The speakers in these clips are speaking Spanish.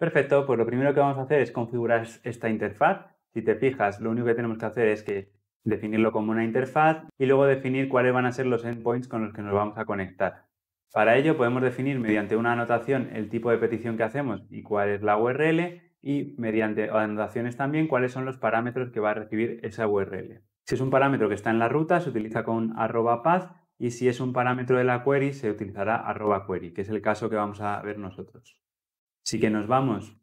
Perfecto, pues lo primero que vamos a hacer es configurar esta interfaz. Si te fijas, lo único que tenemos que hacer es definirlo como una interfaz y luego definir cuáles van a ser los endpoints con los que nos vamos a conectar. Para ello podemos definir mediante una anotación el tipo de petición que hacemos y cuál es la URL y mediante anotaciones también cuáles son los parámetros que va a recibir esa URL. Si es un parámetro que está en la ruta se utiliza con arroba path y si es un parámetro de la query se utilizará arroba query, que es el caso que vamos a ver nosotros. Así que nos vamos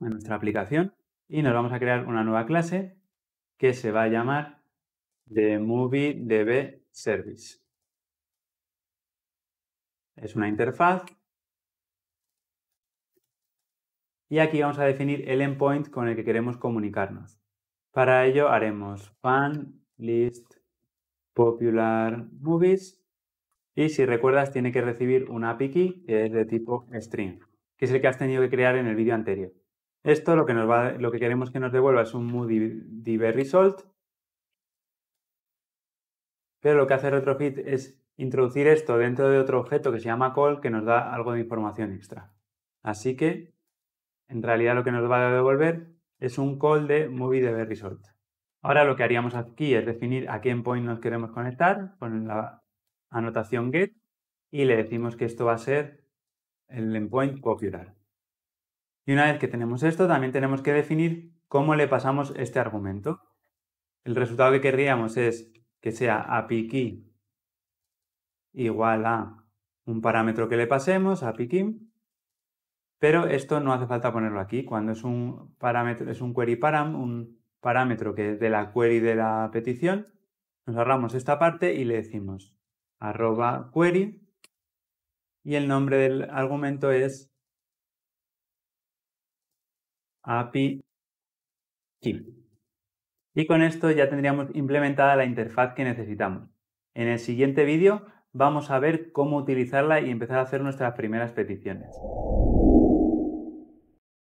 a nuestra aplicación y nos vamos a crear una nueva clase que se va a llamar de Service. Es una interfaz. Y aquí vamos a definir el endpoint con el que queremos comunicarnos. Para ello haremos fan list popular movies y si recuerdas tiene que recibir una API key que es de tipo string que es el que has tenido que crear en el vídeo anterior. Esto lo que, nos va, lo que queremos que nos devuelva es un MooDB Result, pero lo que hace Retrofit es introducir esto dentro de otro objeto que se llama call que nos da algo de información extra. Así que, en realidad lo que nos va a devolver es un call de MovieDB Result. Ahora lo que haríamos aquí es definir a qué endpoint nos queremos conectar con la anotación get y le decimos que esto va a ser el endpoint co-curar Y una vez que tenemos esto, también tenemos que definir cómo le pasamos este argumento. El resultado que querríamos es que sea API igual a un parámetro que le pasemos, API pero esto no hace falta ponerlo aquí. Cuando es un parámetro, es un query param, un parámetro que es de la query de la petición, nos ahorramos esta parte y le decimos arroba query y el nombre del argumento es API key. Y con esto ya tendríamos implementada la interfaz que necesitamos. En el siguiente vídeo vamos a ver cómo utilizarla y empezar a hacer nuestras primeras peticiones.